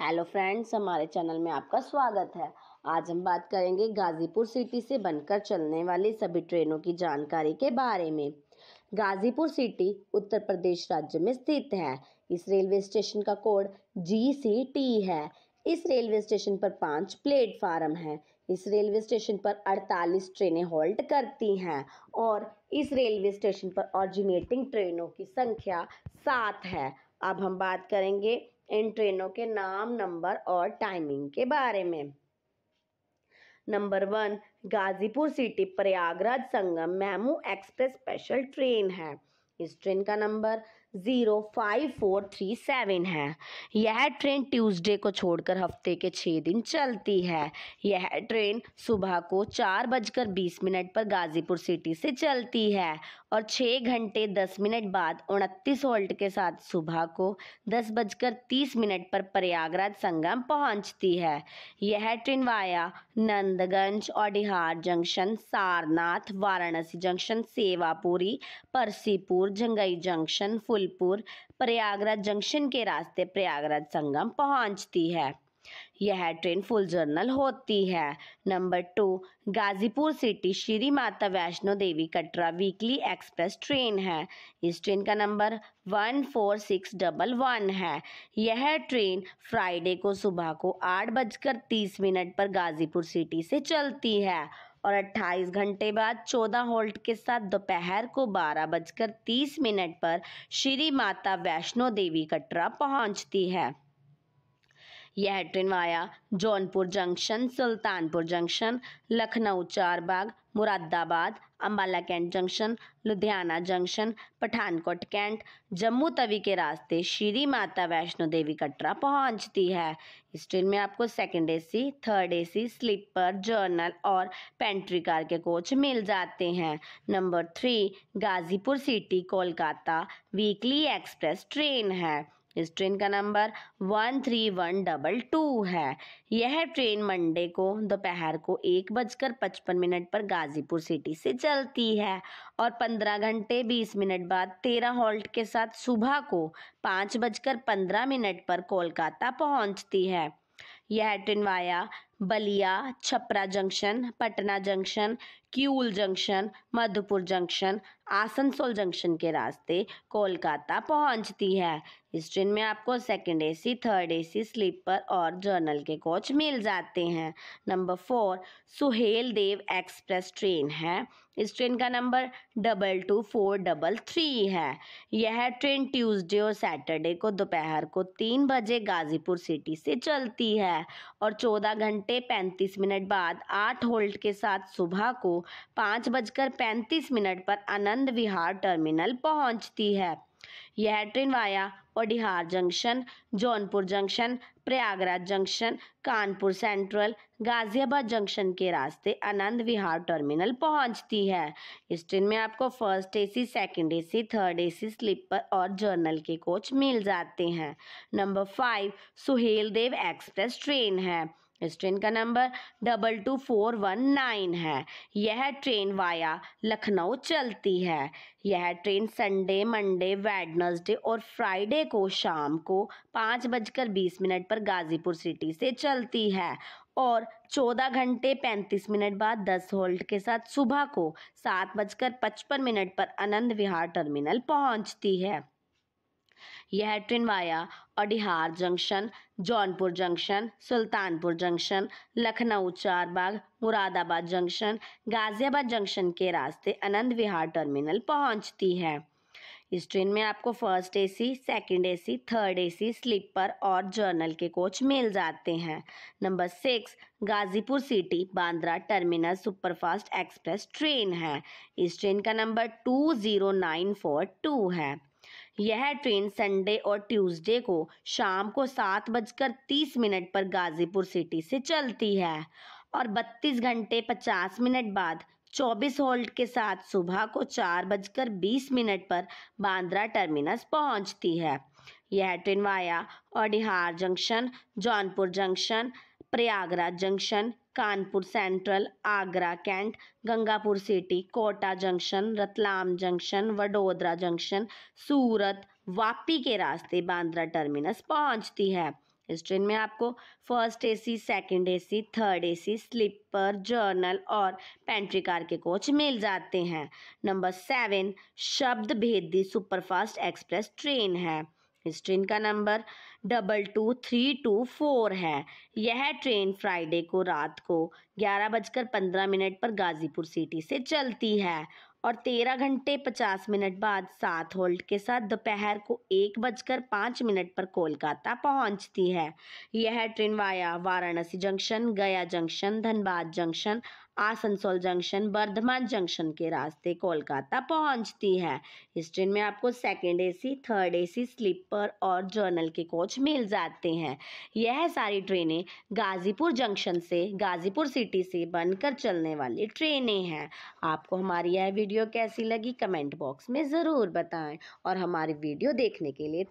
hello friends हमारे channel में आपका स्वागत है आज हम बात करेंगे गाजीपुर सिटी से बनकर चलने वाली सभी ट्रेनों की जानकारी के बारे में गाजीपुर सिटी उत्तर प्रदेश राज्य में स्थित है इस रेलवे स्टेशन का कोड जी सी टी है इस रेलवे स्टेशन पर पांच प्लेटफार्म हैं इस रेलवे स्टेशन पर 48 ट्रेनें होल्ड करती हैं और इस रेलवे स्टेशन पर ऑरिजिनेटिंग ट्रेनों की संख्या सात है अब हम बात करेंगे इन ट्रेनों के नाम नंबर और टाइमिंग के बारे में number one Ghazipur city Prayagraj Sangam MEMU express special train है इस ट्रेन का number zero five four three seven है यह ट्रेन ट्यूसडे को छोड़कर हफ्ते के छः दिन चलती है यह ट्रेन सुबह को चार बजकर बीस मिनट पर गाज़ीपुर सिटी से चलती है और छः घंटे दस मिनट बाद उनतीस होल्ट के साथ सुबह को दस बजकर तीस मिनट पर प्रयागराज संगम पहुंचती है यह ट्रेन वाया नंदगंज और Dihar junction Sarnath Varanasi junction Sevapuri Parsipur Jangai junction Phulpur Prayagraj junction के रास्ते प्रयागराज संगम पहुंचती है यह ट्रेन फुल जर्नल होती है number two Ghazipur city Shri Mata Vaishno Devi Katra weekly express train है इस ट्रेन का number one four six double one है यह ट्रेन फ्राइडे को सुबह को आठ बजकर तीस मिनट पर गाजीपुर सिटी से चलती है और 28 घंटे बाद 14 होल्ट के साथ दोपहर को बारह बजकर तीस मिनट पर श्री माता वैष्णो देवी कटरा पहुंचती है यह train via Jaunpur junction Sultanpur junction Lucknow Charbagh Moradabad Ambala cantt junction Ludhiana junction Pathankot cantt Jammu Tawi के रास्ते श्री माता वैष्णो देवी कटरा पहुंचती है इस ट्रेन में आपको second AC, third AC, sleeper general और पेंट्री कार के कोच मिल जाते हैं number three Ghazipur city Kolkata weekly express train है इस ट्रेन का number one three one double two है यह ट्रेन मंडे को दोपहर को एक बजकर पचपन मिनट पर गाजीपुर सिटी से चलती है और पंद्रह घंटे बीस मिनट बाद तेरह हॉल्ट के साथ सुबह को पाँच बजकर पंद्रह मिनट पर कोलकाता पहुंचती है यह train via Ballia Chhapra junction Patna junction Kiul junction Madhupur junction Asansol junction के रास्ते कोलकाता पहुंचती है इस ट्रेन में आपको second AC, third AC, sleeper और जर्नल के कोच मिल जाते हैं number four Suhel Dev express train है इस ट्रेन का number double two four double three है यह ट्रेन ट्यूसडे और सैटरडे को दोपहर को तीन बजे गाजीपुर सिटी से चलती है और चौदह घंटे पैंतीस मिनट बाद आठ होल्ट के साथ सुबह को पाँच बजकर पैंतीस मिनट पर आनंद विहार टर्मिनल पहुंचती है यह train via Padihar junction Jaunpur junction Prayagraj junction Kanpur central Ghaziabad junction के रास्ते आनंद विहार टर्मिनल पहुंचती है इस ट्रेन में आपको first AC, second AC, third AC, sleeper और जर्नल के कोच मिल जाते हैं number five Suhel Dev express train है इस ट्रेन का number double two four one nine है यह ट्रेन वाया लखनऊ चलती है यह ट्रेन संडे मंडे वेडनसडे और फ्राइडे को शाम को पाँच बजकर बीस मिनट पर गाजीपुर सिटी से चलती है और 14 घंटे 35 मिनट बाद 10 होल्ट के साथ सुबह को सात बजकर पचपन मिनट पर आनंद विहार टर्मिनल पहुंचती है यह train via Adihar junction Jaunpur junction Sultanpur junction Lucknow Charbagh Moradabad junction Ghaziabad junction के रास्ते आनंद विहार टर्मिनल पहुंचती है इस ट्रेन में आपको first AC, second AC, third AC, sleeper और जर्नल के कोच मिल जाते हैं number six Ghazipur city Bandra terminal superfast express train है इस ट्रेन का number two zero nine four two है यह ट्रेन संडे और ट्यूसडे को शाम को सात बजकर तीस मिनट पर गाजीपुर सिटी से चलती है और बत्तीस घंटे पचास मिनट बाद चौबीस होल्ट के साथ सुबह को चार बजकर बीस मिनट पर बांद्रा टर्मिनस पहुंचती है यह ट्रेन वाया और junction Jaunpur junction Prayagraj junction Kanpur central Agra cantt Gangapur city Kota junction Ratlam junction Vadodara junction Surat Vapi के रास्ते बांद्रा टर्मिनस पहुंचती है इस ट्रेन में आपको first AC, second AC, third AC, sleeper general और पेंट्री कार के कोच मिल जाते हैं नंबर सेवन शब्द भेदी सुपरफास्ट एक्सप्रेस ट्रेन है इस ट्रेन का number double two three two four है यह ट्रेन फ्राइडे को रात को ग्यारह बजकर पंद्रह मिनट पर गाजीपुर सिटी से चलती है और तेरह घंटे पचास मिनट बाद सात होल्ड के साथ दोपहर को एक बजकर पाँच मिनट पर कोलकाता पहुंचती है यह train via Varanasi junction Gaya junction Dhanbad junction Asansol junction Bardhaman junction के रास्ते कोलकाता पहुंचती है इस ट्रेन में आपको second AC third AC sleeper और जर्नल के कोच मिल जाते हैं यह सारी ट्रेनें गाजीपुर जंक्शन से गाजीपुर सिटी से बनकर चलने वाली ट्रेनें हैं आपको हमारी यह वीडियो कैसी लगी कमेंट बॉक्स में ज़रूर बताएँ और हमारी वीडियो देखने के लिए